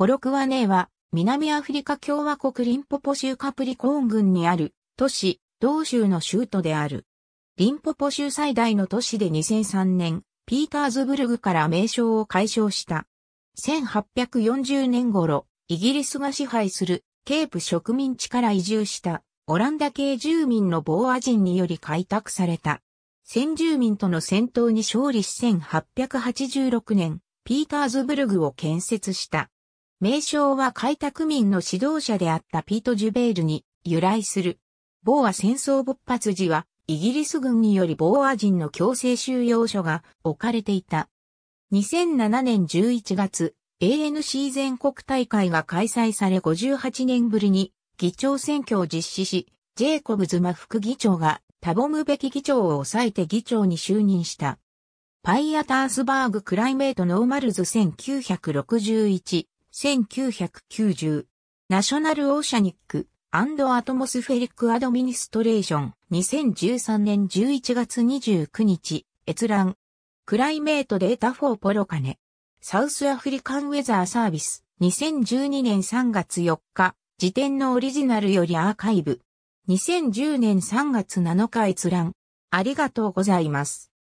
ポロクワネーは、南アフリカ共和国リンポポ州カプリコーン郡にある都市、同州の州都である。リンポポ州最大の都市で2003年、ピーターズブルグから名称を解消した。1840年頃、イギリスが支配するケープ植民地から移住したオランダ系住民のボーア人により開拓された。先住民との戦闘に勝利し1886年、ピーターズブルグを建設した。名称は開拓民の指導者であったピート・ジュベールに由来する。ボーア戦争勃発時は、イギリス軍によりボーア人の強制収容所が置かれていた。2007年11月、ANC 全国大会が開催され58年ぶりに議長選挙を実施し、ジェイコブズマ副議長がタボムべき議長を抑えて議長に就任した。パイアタースバーグ・クライメート・ノーマルズ1961 1990、ナショナルオーシャニックアトモスフェリックアドミニストレーション2013年11月29日、閲覧。クライメートデータフォーポロカネ。サウスアフリカンウェザーサービス2012年3月4日、時点のオリジナルよりアーカイブ。2010年3月7日閲覧。ありがとうございます。